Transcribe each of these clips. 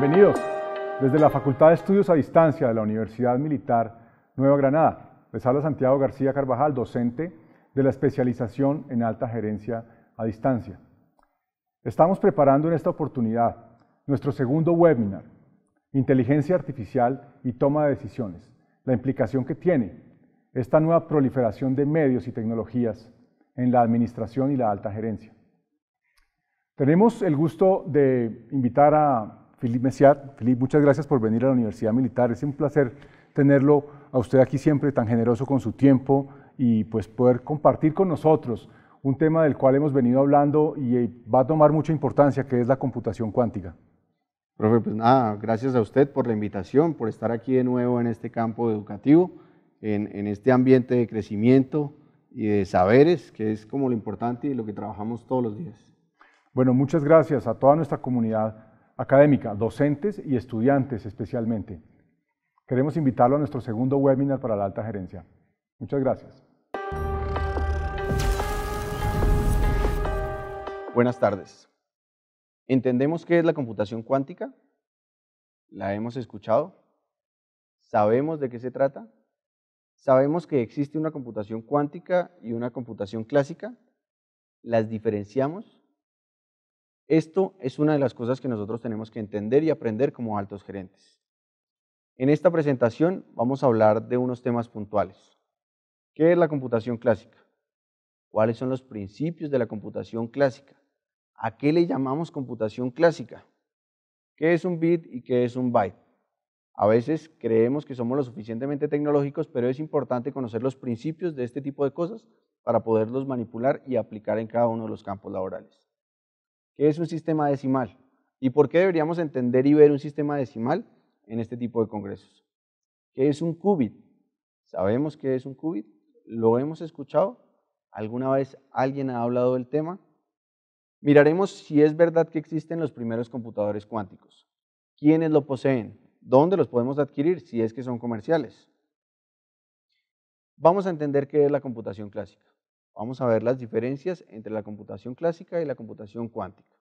Bienvenidos desde la Facultad de Estudios a Distancia de la Universidad Militar Nueva Granada. Les habla Santiago García Carvajal, docente de la especialización en alta gerencia a distancia. Estamos preparando en esta oportunidad nuestro segundo webinar, Inteligencia Artificial y Toma de Decisiones, la implicación que tiene esta nueva proliferación de medios y tecnologías en la administración y la alta gerencia. Tenemos el gusto de invitar a Filipe Messiat. muchas gracias por venir a la Universidad Militar. Es un placer tenerlo a usted aquí siempre tan generoso con su tiempo y pues poder compartir con nosotros un tema del cual hemos venido hablando y eh, va a tomar mucha importancia, que es la computación cuántica. Profe, pues nada, gracias a usted por la invitación, por estar aquí de nuevo en este campo educativo, en, en este ambiente de crecimiento y de saberes, que es como lo importante y lo que trabajamos todos los días. Bueno, muchas gracias a toda nuestra comunidad académica, docentes y estudiantes especialmente. Queremos invitarlo a nuestro segundo webinar para la alta gerencia. Muchas gracias. Buenas tardes. ¿Entendemos qué es la computación cuántica? ¿La hemos escuchado? ¿Sabemos de qué se trata? ¿Sabemos que existe una computación cuántica y una computación clásica? ¿Las diferenciamos? Esto es una de las cosas que nosotros tenemos que entender y aprender como altos gerentes. En esta presentación vamos a hablar de unos temas puntuales. ¿Qué es la computación clásica? ¿Cuáles son los principios de la computación clásica? ¿A qué le llamamos computación clásica? ¿Qué es un bit y qué es un byte? A veces creemos que somos lo suficientemente tecnológicos, pero es importante conocer los principios de este tipo de cosas para poderlos manipular y aplicar en cada uno de los campos laborales es un sistema decimal y por qué deberíamos entender y ver un sistema decimal en este tipo de congresos. ¿Qué es un qubit? ¿Sabemos qué es un qubit? ¿Lo hemos escuchado? ¿Alguna vez alguien ha hablado del tema? Miraremos si es verdad que existen los primeros computadores cuánticos. ¿Quiénes lo poseen? ¿Dónde los podemos adquirir si es que son comerciales? Vamos a entender qué es la computación clásica. Vamos a ver las diferencias entre la computación clásica y la computación cuántica.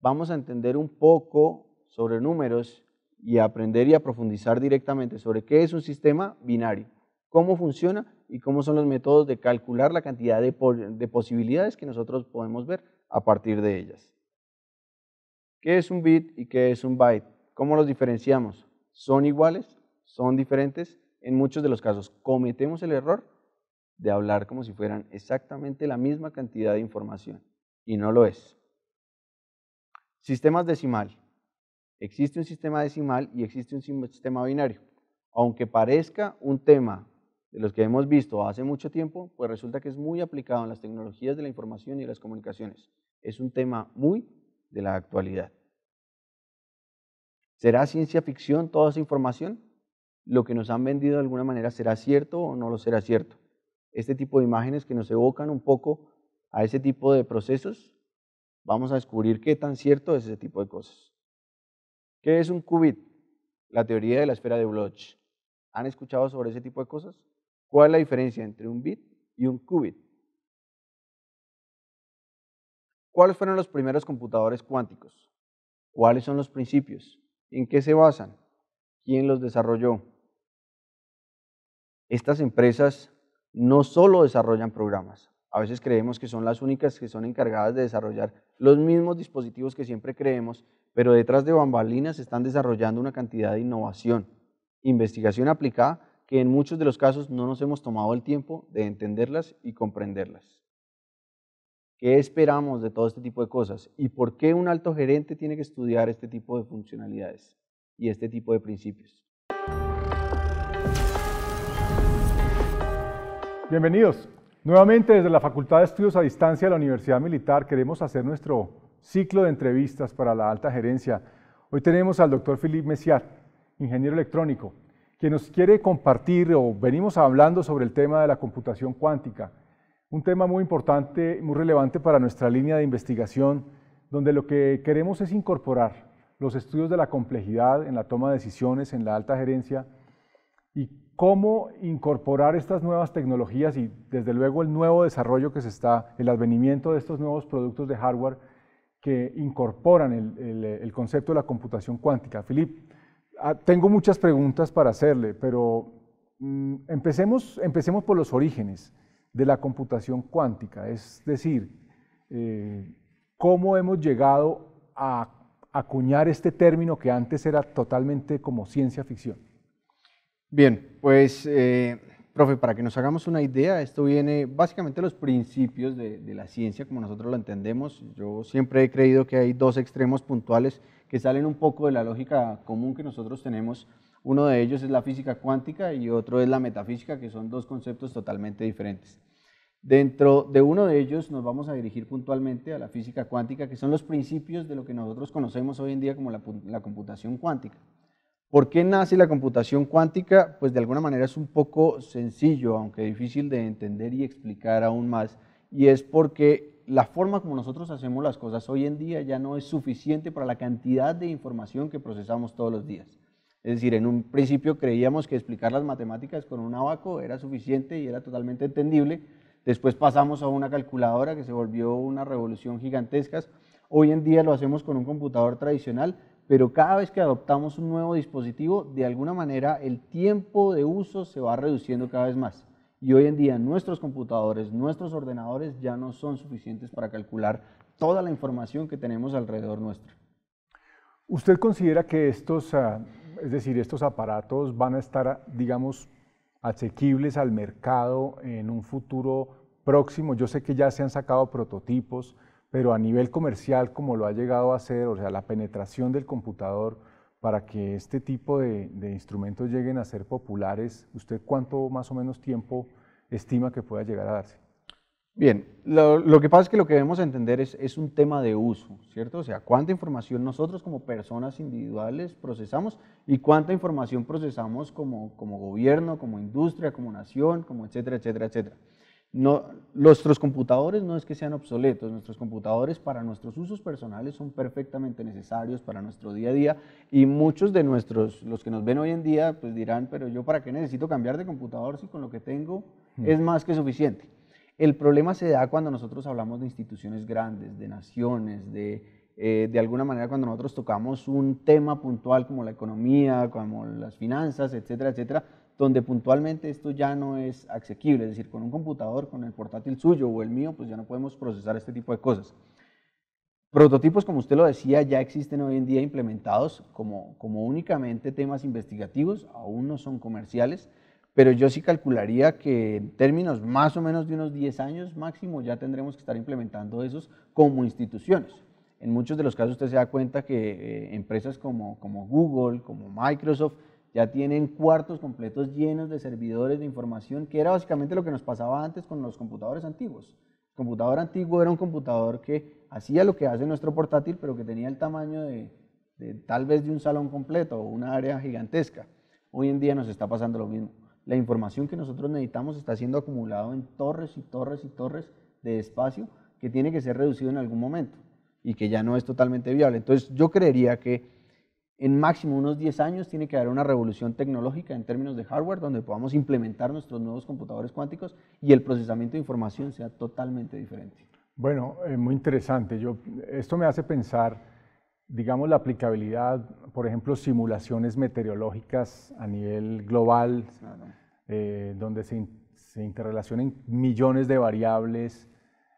Vamos a entender un poco sobre números y aprender y a profundizar directamente sobre qué es un sistema binario, cómo funciona y cómo son los métodos de calcular la cantidad de, de posibilidades que nosotros podemos ver a partir de ellas. ¿Qué es un bit y qué es un byte? ¿Cómo los diferenciamos? ¿Son iguales? ¿Son diferentes? En muchos de los casos cometemos el error de hablar como si fueran exactamente la misma cantidad de información, y no lo es. Sistemas decimal. Existe un sistema decimal y existe un sistema binario. Aunque parezca un tema de los que hemos visto hace mucho tiempo, pues resulta que es muy aplicado en las tecnologías de la información y las comunicaciones. Es un tema muy de la actualidad. ¿Será ciencia ficción toda esa información? ¿Lo que nos han vendido de alguna manera será cierto o no lo será cierto? este tipo de imágenes que nos evocan un poco a ese tipo de procesos, vamos a descubrir qué tan cierto es ese tipo de cosas. ¿Qué es un qubit? La teoría de la esfera de Bloch. ¿Han escuchado sobre ese tipo de cosas? ¿Cuál es la diferencia entre un bit y un qubit? ¿Cuáles fueron los primeros computadores cuánticos? ¿Cuáles son los principios? ¿En qué se basan? ¿Quién los desarrolló? Estas empresas no solo desarrollan programas. A veces creemos que son las únicas que son encargadas de desarrollar los mismos dispositivos que siempre creemos, pero detrás de bambalinas están desarrollando una cantidad de innovación, investigación aplicada, que en muchos de los casos no nos hemos tomado el tiempo de entenderlas y comprenderlas. ¿Qué esperamos de todo este tipo de cosas? ¿Y por qué un alto gerente tiene que estudiar este tipo de funcionalidades y este tipo de principios? Bienvenidos. Nuevamente desde la Facultad de Estudios a Distancia de la Universidad Militar queremos hacer nuestro ciclo de entrevistas para la alta gerencia. Hoy tenemos al doctor Philippe Messiar, ingeniero electrónico, que nos quiere compartir o venimos hablando sobre el tema de la computación cuántica, un tema muy importante, muy relevante para nuestra línea de investigación, donde lo que queremos es incorporar los estudios de la complejidad en la toma de decisiones en la alta gerencia y cómo incorporar estas nuevas tecnologías y desde luego el nuevo desarrollo que se está, el advenimiento de estos nuevos productos de hardware que incorporan el, concepto de la computación cuántica. Filip, ah, tengo muchas preguntas para hacerle, pero mm, empecemos, empecemos por los orígenes de la computación cuántica, es decir, eh, cómo hemos llegado a acuñar este término que antes era totalmente como ciencia ficción. Bien, pues, eh, profe, para que nos hagamos una idea, esto viene básicamente de los principios de, la ciencia, como nosotros lo entendemos. Yo siempre he creído que hay dos extremos puntuales que salen un poco de la lógica común que nosotros tenemos. Uno de ellos es la física cuántica y otro es la metafísica, que son dos conceptos totalmente diferentes. Dentro de uno de ellos nos vamos a dirigir puntualmente a la física cuántica, que son los principios de lo que nosotros conocemos hoy en día como la computación cuántica. ¿Por qué nace la computación cuántica? Pues de alguna manera es un poco sencillo, aunque difícil de entender y explicar aún más. Y es porque la forma como nosotros hacemos las cosas hoy en día ya no es suficiente para la cantidad de información que procesamos todos los días. Es decir, en un principio creíamos que explicar las matemáticas con un abaco era suficiente y era totalmente entendible. Después pasamos a una calculadora que se volvió una revolución gigantesca. Hoy en día lo hacemos con un computador tradicional pero cada vez que adoptamos un nuevo dispositivo, de alguna manera el tiempo de uso se va reduciendo cada vez más. Y hoy en día nuestros computadores, nuestros ordenadores ya no son suficientes para calcular toda la información que tenemos alrededor nuestro. ¿Usted considera que estos, ah, es decir, estos aparatos van a estar, digamos, asequibles al mercado en un futuro próximo? Yo sé que ya se han sacado prototipos, pero a nivel comercial, como lo ha llegado a hacer, o sea, la penetración del computador para que este tipo de, instrumentos lleguen a ser populares, ¿usted cuánto más o menos tiempo estima que pueda llegar a darse? Bien, lo, que pasa es que lo que debemos entender es, es, un tema de uso, ¿cierto? O sea, cuánta información nosotros como personas individuales procesamos y cuánta información procesamos como, como gobierno, como industria, como nación, como etcétera, etcétera, etcétera. No, nuestros computadores no es que sean obsoletos, nuestros computadores para nuestros usos personales son perfectamente necesarios para nuestro día a día y muchos de nuestros, los que nos ven hoy en día, pues dirán, pero yo para qué necesito cambiar de computador si con lo que tengo hmm. es más que suficiente. El problema se da cuando nosotros hablamos de instituciones grandes, de naciones, de, eh, de alguna manera cuando nosotros tocamos un tema puntual como la economía, como las finanzas, etcétera, etcétera, donde puntualmente esto ya no es asequible, es decir, con un computador, con el portátil suyo o el mío, pues ya no podemos procesar este tipo de cosas. Prototipos, como usted lo decía, ya existen hoy en día implementados como, únicamente temas investigativos, aún no son comerciales, pero yo sí calcularía que en términos más o menos de unos 10 años máximo ya tendremos que estar implementando esos como instituciones. En muchos de los casos usted se da cuenta que eh, empresas como Google, como Microsoft, ya tienen cuartos completos llenos de servidores de información, que era básicamente lo que nos pasaba antes con los computadores antiguos. El computador antiguo era un computador que hacía lo que hace nuestro portátil, pero que tenía el tamaño de, tal vez de un salón completo o una área gigantesca. Hoy en día nos está pasando lo mismo. La información que nosotros necesitamos está siendo acumulada en torres y torres y torres de espacio que tiene que ser reducido en algún momento y que ya no es totalmente viable. Entonces yo creería que en máximo unos 10 años tiene que haber una revolución tecnológica en términos de hardware donde podamos implementar nuestros nuevos computadores cuánticos y el procesamiento de información sea totalmente diferente. Bueno, es eh, muy interesante. Yo, esto me hace pensar, digamos, la aplicabilidad, por ejemplo, simulaciones meteorológicas a nivel global, eh, donde se, interrelacionen millones de variables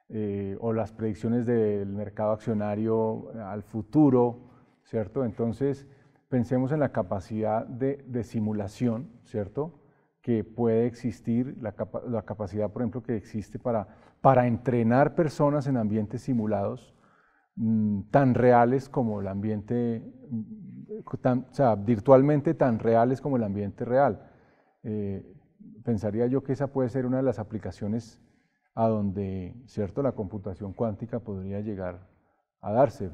eh, o las predicciones del mercado accionario al futuro entonces, pensemos en la capacidad de, simulación, ¿cierto? Que puede existir, la, capacidad, por ejemplo, que existe para, entrenar personas en ambientes simulados mm, tan reales como el ambiente, mm, o sea, virtualmente tan reales como el ambiente real. Eh, pensaría yo que esa puede ser una de las aplicaciones a donde, ¿cierto?, la computación cuántica podría llegar a darse.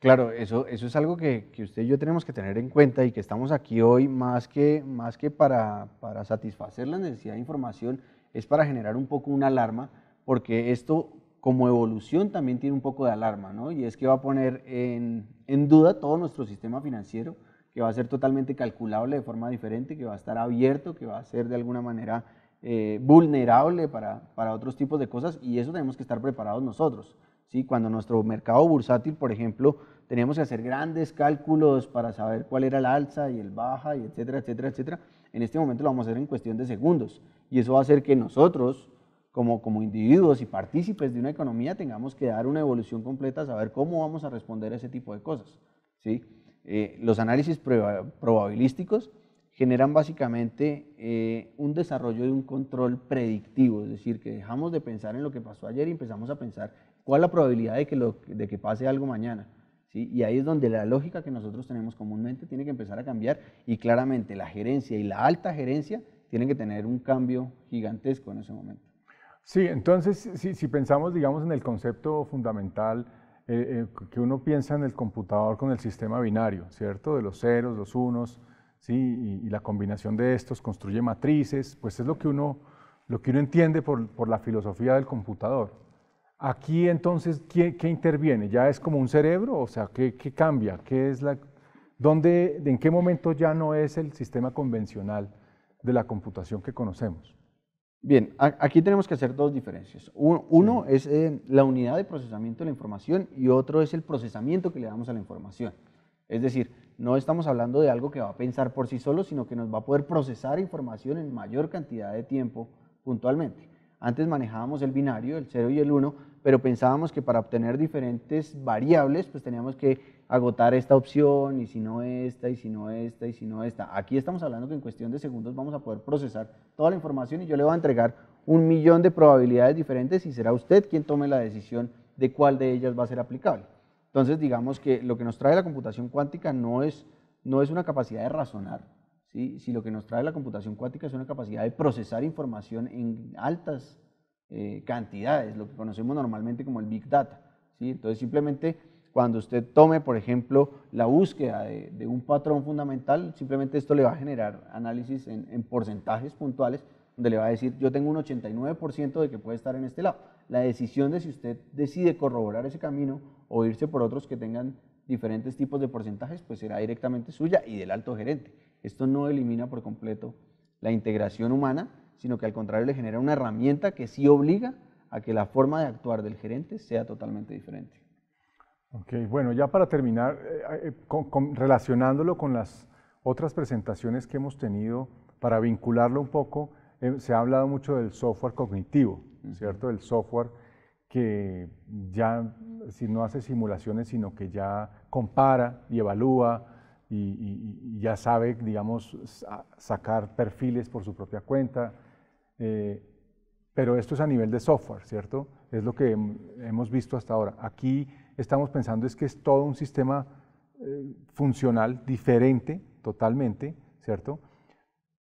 Claro, eso, eso es algo que, usted y yo tenemos que tener en cuenta y que estamos aquí hoy más que, más que para, satisfacer la necesidad de información, es para generar un poco una alarma, porque esto como evolución también tiene un poco de alarma, ¿no? Y es que va a poner en, duda todo nuestro sistema financiero, que va a ser totalmente calculable de forma diferente, que va a estar abierto, que va a ser de alguna manera eh, vulnerable para, para otros tipos de cosas, y eso tenemos que estar preparados nosotros. ¿sí? Cuando nuestro mercado bursátil, por ejemplo, teníamos que hacer grandes cálculos para saber cuál era el alza y el baja, y etcétera, etcétera, etcétera. En este momento lo vamos a hacer en cuestión de segundos. Y eso va a hacer que nosotros, como, individuos y partícipes de una economía, tengamos que dar una evolución completa, a saber cómo vamos a responder a ese tipo de cosas. ¿sí? Eh, los análisis probabilísticos generan básicamente eh, un desarrollo de un control predictivo, es decir, que dejamos de pensar en lo que pasó ayer y empezamos a pensar ¿Cuál es la probabilidad de que, de que pase algo mañana? ¿Sí? Y ahí es donde la lógica que nosotros tenemos comúnmente tiene que empezar a cambiar y claramente la gerencia y la alta gerencia tienen que tener un cambio gigantesco en ese momento. Sí, entonces si, pensamos, digamos, en el concepto fundamental eh, eh, que uno piensa en el computador con el sistema binario, ¿cierto? De los ceros, los unos, ¿sí? Y, y la combinación de estos construye matrices, pues es lo que uno, lo que uno entiende por, por la filosofía del computador. Aquí entonces, ¿qué, interviene? ¿Ya es como un cerebro? O sea, ¿qué, cambia? ¿Qué es la, dónde, ¿En qué momento ya no es el sistema convencional de la computación que conocemos? Bien, aquí tenemos que hacer dos diferencias. Uno, es eh, la unidad de procesamiento de la información y otro es el procesamiento que le damos a la información. Es decir, no estamos hablando de algo que va a pensar por sí solo, sino que nos va a poder procesar información en mayor cantidad de tiempo puntualmente. Antes manejábamos el binario, el 0 y el 1, pero pensábamos que para obtener diferentes variables, pues teníamos que agotar esta opción, y si no esta, y si no esta, y si no esta. Aquí estamos hablando que en cuestión de segundos vamos a poder procesar toda la información y yo le voy a entregar un millón de probabilidades diferentes y será usted quien tome la decisión de cuál de ellas va a ser aplicable. Entonces, digamos que lo que nos trae la computación cuántica no es, no es una capacidad de razonar, si lo que nos trae la computación cuántica es una capacidad de procesar información en altas eh, cantidades, lo que conocemos normalmente como el Big Data. Entonces, simplemente cuando usted tome, por ejemplo, la búsqueda de, un patrón fundamental, simplemente esto le va a generar análisis en porcentajes puntuales, donde le va a decir, yo tengo un 89% de que puede estar en este lado. La decisión de si usted decide corroborar ese camino o irse por otros que tengan diferentes tipos de porcentajes, pues será directamente suya y del alto gerente. Esto no elimina por completo la integración humana, sino que al contrario le genera una herramienta que sí obliga a que la forma de actuar del gerente sea totalmente diferente. Ok, bueno, ya para terminar, eh, eh, eh, relacionándolo con las otras presentaciones que hemos tenido, para vincularlo un poco, se ha hablado mucho del software cognitivo, ¿cierto? El software que ya si no hace simulaciones, sino que ya compara y evalúa y, ya sabe, digamos, sacar perfiles por su propia cuenta. Eh, pero esto es a nivel de software, ¿cierto? Es lo que hemos visto hasta ahora. Aquí estamos pensando es que es todo un sistema eh, funcional diferente totalmente, ¿cierto?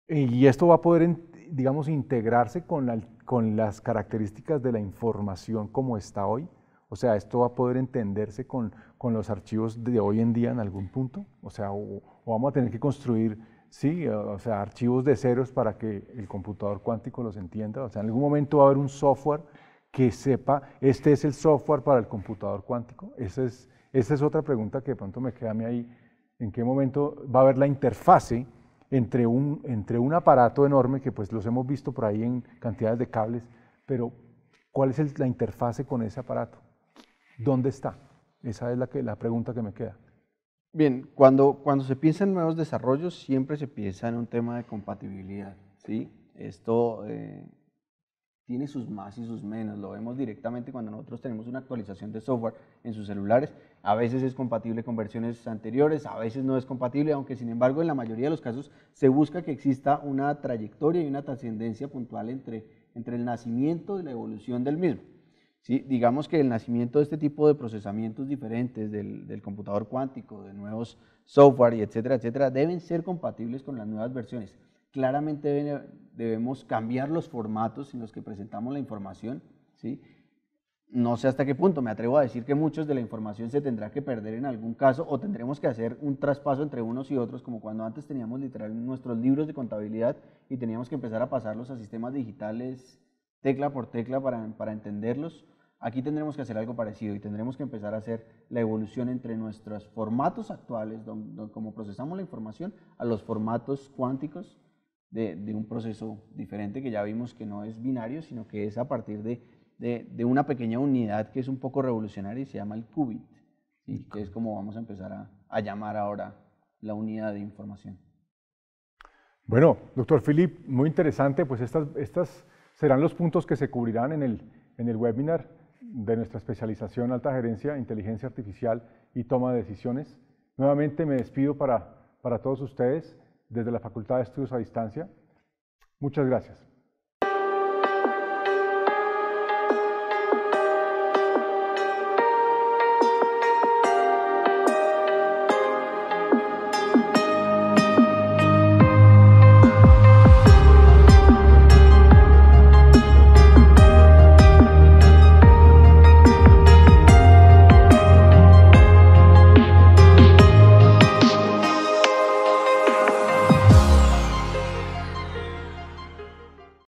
Y esto va a poder, digamos, integrarse con las características de la información como está hoy, o sea, ¿esto va a poder entenderse con, los archivos de hoy en día en algún punto? O sea, o, vamos a tener que construir, sí, eh, o sea, archivos de ceros para que el computador cuántico los entienda. O sea, en algún momento va a haber un software que sepa, este es el software para el computador cuántico. Esa es, esa es otra pregunta que de pronto me queda a mí ahí. ¿En qué momento va a haber la interfase entre un, entre un aparato enorme, que pues los hemos visto por ahí en cantidades de cables, pero cuál es la interfase con ese aparato? ¿Dónde está? Esa es la, pregunta que me queda. Bien, cuando, se piensa en nuevos desarrollos, siempre se piensa en un tema de compatibilidad. ¿sí? Esto eh, tiene sus más y sus menos. Lo vemos directamente cuando nosotros tenemos una actualización de software en sus celulares. A veces es compatible con versiones anteriores, a veces no es compatible, aunque sin embargo en la mayoría de los casos se busca que exista una trayectoria y una trascendencia puntual entre el nacimiento y la evolución del mismo. ¿sí? Digamos que el nacimiento de este tipo de procesamientos diferentes del, computador cuántico, de nuevos software, y etcétera, etcétera, deben ser compatibles con las nuevas versiones. Claramente debemos cambiar los formatos en los que presentamos la información, ¿sí? No sé hasta qué punto, me atrevo a decir que muchos de la información se tendrá que perder en algún caso o tendremos que hacer un traspaso entre unos y otros, como cuando antes teníamos literal nuestros libros de contabilidad y teníamos que empezar a pasarlos a sistemas digitales tecla por tecla para, entenderlos, aquí tendremos que hacer algo parecido y tendremos que empezar a hacer la evolución entre nuestros formatos actuales, como procesamos la información, a los formatos cuánticos de, un proceso diferente que ya vimos que no es binario, sino que es a partir de, una pequeña unidad que es un poco revolucionaria y se llama el qubit, y que es como vamos a empezar a, a llamar ahora la unidad de información. Bueno, doctor Philip, muy interesante, pues estas serán los puntos que se cubrirán en el, webinar de nuestra especialización Alta Gerencia, Inteligencia Artificial y Toma de Decisiones. Nuevamente me despido para, para todos ustedes desde la Facultad de Estudios a Distancia. Muchas gracias.